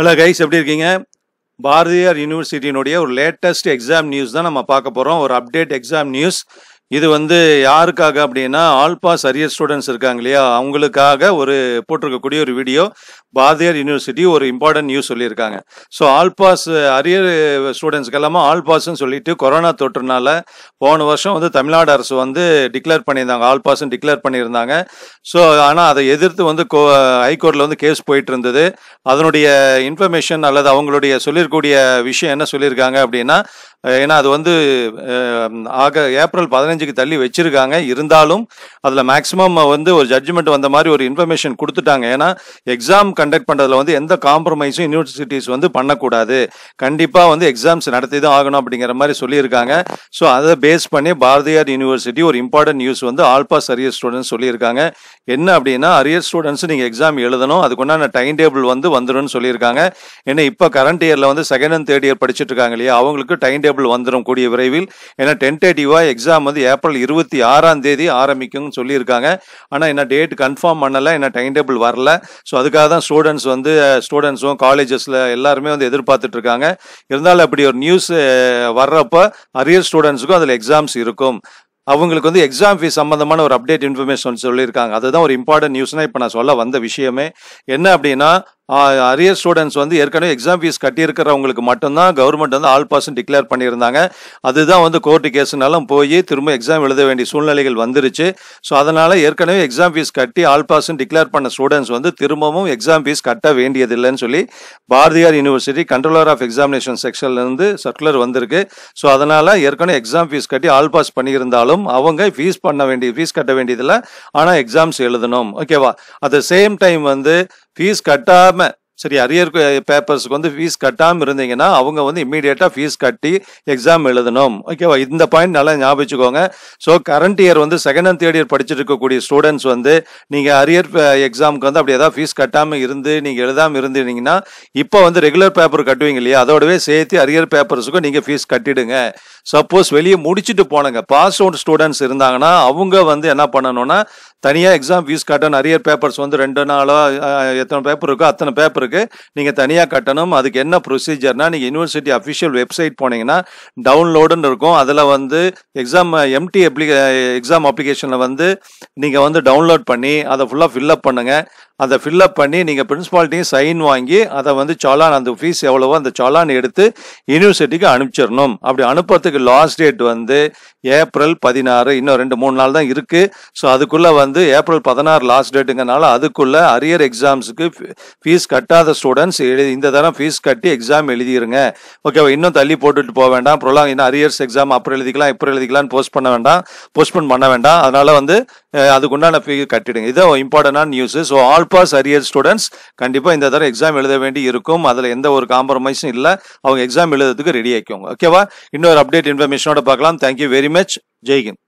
hello guys எப்படி இருக்கீங்க பாரதியார் யூனிவர்சிட்டியினுடைய ஒரு லேட்டஸ்ட் எக்ஸாம் நியூஸ் தான் நம்ம பார்க்க போகிறோம் ஒரு அப்டேட் எக்ஸாம் நியூஸ் இது வந்து யாருக்காக அப்படின்னா ஆல்பா சரியர் ஸ்டூடெண்ட்ஸ் இருக்காங்க இல்லையா அவங்களுக்காக ஒரு போட்டிருக்கக்கூடிய ஒரு வீடியோ பாரதியர் யூனிவர்சிட்டி ஒரு இம்பார்ட்டன்ட் நியூஸ் சொல்லியிருக்காங்க ஸோ ஆல்பாஸ் அரியர் ஸ்டூடெண்ட்ஸ்க்கு எல்லாமே ஆல்பாஸ்ன்னு சொல்லிட்டு கொரோனா தொற்றுனால போன வருஷம் வந்து தமிழ்நாடு அரசு வந்து டிக்ளேர் பண்ணியிருந்தாங்க ஆல்பாஸ்ன்னு டிக்ளேர் பண்ணியிருந்தாங்க ஸோ ஆனால் அதை எதிர்த்து வந்து கோ ஹைகோர்ட்டில் வந்து கேஸ் போயிட்டு இருந்தது அதனுடைய இன்ஃபர்மேஷன் அல்லது அவங்களுடைய சொல்லிருக்கூடிய விஷயம் என்ன சொல்லியிருக்காங்க அப்படின்னா ஏன்னா அது வந்து ஆக ஏப்ரல் பதினஞ்சுக்கு தள்ளி வச்சிருக்காங்க இருந்தாலும் அதில் மேக்ஸிமம் வந்து ஒரு ஜட்ஜ்மெண்ட் வந்த மாதிரி ஒரு இன்ஃபர்மேஷன் கொடுத்துட்டாங்க ஏன்னா எக்ஸாம் கண்டக்ட் பண்ணுறதுல வந்து எந்த காம்ப்ரமைஸும் யூனிவர்சிட்டிஸ் வந்து பண்ணக்கூடாது கண்டிப்பாக வந்து எக்ஸாம்ஸ் நடத்தி தான் ஆகணும் அப்படிங்கிற மாதிரி சொல்லியிருக்காங்க ஸோ அதை பேஸ் பண்ணி பாரதியார் யூனிவர்சிட்டி ஒரு இம்பார்ட்டன்ட் நியூஸ் வந்து ஆல்பாஸ் அரியர் ஸ்டூடெண்ட்ஸ் சொல்லியிருக்காங்க என்ன அப்படின்னா அரியர் ஸ்டூடெண்ட்ஸ் நீங்கள் எக்ஸாம் எழுதணும் அதுக்குண்டான டைம் டேபிள் வந்து வந்துடும் சொல்லியிருக்காங்க ஏன்னா இப்போ கரண்ட் இயரில் வந்து செகண்ட் அண்ட் தேர்ட் இயர் படிச்சுட்டு இருக்காங்க இல்லையா அவங்களுக்கு டைம் டேபிள் டேபிள் வந்துடும் கூடிய விரைவில் ஏன்னா டென்டேட்டிவாக எக்ஸாம் வந்து ஏப்ரல் இருபத்தி ஆறாம் தேதி ஆரம்பிக்கும்னு சொல்லியிருக்காங்க ஆனால் என்ன டேட் கன்ஃபார்ம் பண்ணலை என்ன டைம் டேபிள் வரல ஸோ அதுக்காக தான் ஸ்டூடெண்ட்ஸ் வந்து ஸ்டூடெண்ட்ஸும் காலேஜஸில் எல்லாருமே வந்து எதிர்பார்த்துட்டு இருக்காங்க இருந்தாலும் அப்படி ஒரு நியூஸ் வர்றப்போ அரியர் ஸ்டூடெண்ட்ஸுக்கும் அதில் எக்ஸாம்ஸ் இருக்கும் அவங்களுக்கு வந்து எக்ஸாம் ஃபீஸ் சம்மந்தமான ஒரு அப்டேட் இன்ஃபர்மேஷன் சொல்லியிருக்காங்க அதுதான் ஒரு இம்பார்ட்டன்ட் நியூஸ்னால் இப்போ நான் சொல்ல வந்த விஷயமே என்ன அப்படின்னா அரியர் ஸ்டூடெண்ட்ஸ் வந்து ஏற்கனவே எக்ஸாம் ஃபீஸ் கட்டியிருக்கிறவங்களுக்கு மட்டும்தான் கவர்மெண்ட் வந்து ஆல் பர்சன்ட் டிக்ளேர் பண்ணியிருந்தாங்க அதுதான் வந்து கோர்ட்டு கேஸுனாலும் போய் திரும்ப எக்ஸாம் எழுத வேண்டிய சூழ்நிலைகள் வந்துருச்சு ஸோ அதனால் ஏற்கனவே எக்ஸாம் ஃபீஸ் கட்டி ஆல் பர்சன்ட் டிக்ளேர் பண்ண ஸ்டூடெண்ட்ஸ் வந்து திரும்பவும் எக்ஸாம் ஃபீஸ் கட்ட வேண்டியதில்லைன்னு சொல்லி Bharathiar university controller of examination செக்ஷன்லேருந்து சர்க்குலர் வந்திருக்கு ஸோ அதனால் ஏற்கனவே எக்ஸாம் ஃபீஸ் கட்டி ஆல் பாஸ் பண்ணியிருந்தாலும் அவங்க ஃபீஸ் பண்ண வேண்டிய ஃபீஸ் கட்ட வேண்டியதில்லை ஆனால் எக்ஸாம்ஸ் எழுதணும் ஓகேவா அட் த சேம் டைம் வந்து ஃபீஸ் கட்டாமல் சரி அரியர் பேப்பர்ஸுக்கு eh, வந்து ஃபீஸ் கட்டாமல் இருந்தீங்கன்னா அவங்க வந்து இம்மீடியட்டாக ஃபீஸ் கட்டி எக்ஸாம் எழுதணும் ஓகேவா இந்த பாயிண்ட் நல்லா ஞாபகிச்சுக்கோங்க ஸோ கரண்ட் இயர் வந்து செகண்ட் அண்ட் தேர்ட் இயர் படிச்சுட்டு இருக்கக்கூடிய ஸ்டூடெண்ட்ஸ் வந்து நீங்கள் அரியர் எக்ஸாமுக்கு eh, வந்து அப்படி ஏதாவது ஃபீஸ் கட்டாமல் இருந்து நீங்கள் எழுதாமல் இருந்தீங்கன்னா இப்போ வந்து ரெகுலர் பேப்பர் கட்டுவீங்க இல்லையா அதோடவே சேர்த்து அரியர் பேப்பர்ஸுக்கும் நீங்கள் ஃபீஸ் கட்டிடுங்க சப்போஸ் வெளியே முடிச்சுட்டு போனங்க பாஸ் அவுட் ஸ்டூடெண்ட்ஸ் இருந்தாங்கன்னா அவங்க வந்து என்ன பண்ணணும்னா தனியாக எக்ஸாம் ஃபீஸ் கட்டணும் நிறைய பேப்பர்ஸ் வந்து ரெண்டு நாளோ எத்தனை பேப்பர் இருக்கோ அத்தனை பேப்பருக்கு நீங்கள் தனியாக கட்டணும் அதுக்கு என்ன ப்ரொசீஜர்னால் நீங்கள் யூனிவர்சிட்டி அஃபிஷியல் வெப்சைட் போனீங்கன்னா டவுன்லோடுன்னு இருக்கும் அதில் வந்து எக்ஸாம் எம்டி அப்ளிகே எக்ஸாம் அப்ளிகேஷனில் வந்து நீங்கள் வந்து டவுன்லோட் பண்ணி அதை ஃபுல்லாக ஃபில்லப் பண்ணுங்கள் அதை ஃபில்லப் பண்ணி நீங்கள் பிரின்ஸ்பாலிட்டியும் சைன் வாங்கி அதை வந்து சாலான் அந்த ஃபீஸ் எவ்வளவோ அந்த சாலான் எடுத்து யூனிவர்சிட்டிக்கு அனுப்பிச்சிடணும் அப்படி அனுப்புறதுக்கு லாஸ்ட் டேட் வந்து ஏப்ரல் பதினாறு இன்னும் ரெண்டு மூணு நாள் தான் இருக்குது ஸோ அதுக்குள்ளே வந்து ஏப்ரல் பதினாறு லாஸ்ட் டேட்டுங்கனால அதுக்குள்ளே அரியர் எக்ஸாம்ஸுக்கு ஃபீஸ் கட்டாத ஸ்டூடெண்ட்ஸ் எழுதி இந்த தரம் ஃபீஸ் கட்டி எக்ஸாம் எழுதிடுங்க ஓகேவா இன்னும் தள்ளி போட்டுட்டு போக வேண்டாம் ப்ரொலாங் இன்னும் அரியர்ஸ் எக்ஸாம் அப்புறம் எழுதிக்கலாம் இப்போ எழுதிக்கலாம்னு போஸ்ட் பண்ண வேண்டாம் போஸ்ட்போன் பண்ண வேண்டாம் அதனால் வந்து அதுக்குண்டான ஃபீ கட்டிடுங்க இதுதான் இம்பார்ட்டண்டான news so all pass arrear students கண்டிப்பாக இந்த தடவை எக்ஸாம் எழுத வேண்டி இருக்கும் அதில் எந்த ஒரு காம்ப்ரமைஸும் இல்லை அவங்க எக்ஸாம் எழுதுறதுக்கு ரெடி ஆக்கிக்கோங்க ஓகேவா இன்னொரு அப்டேட் இன்ஃபர்மேஷனோட பார்க்கலாம் தேங்க்யூ வெரி மச் ஜெய்ஹிந்த்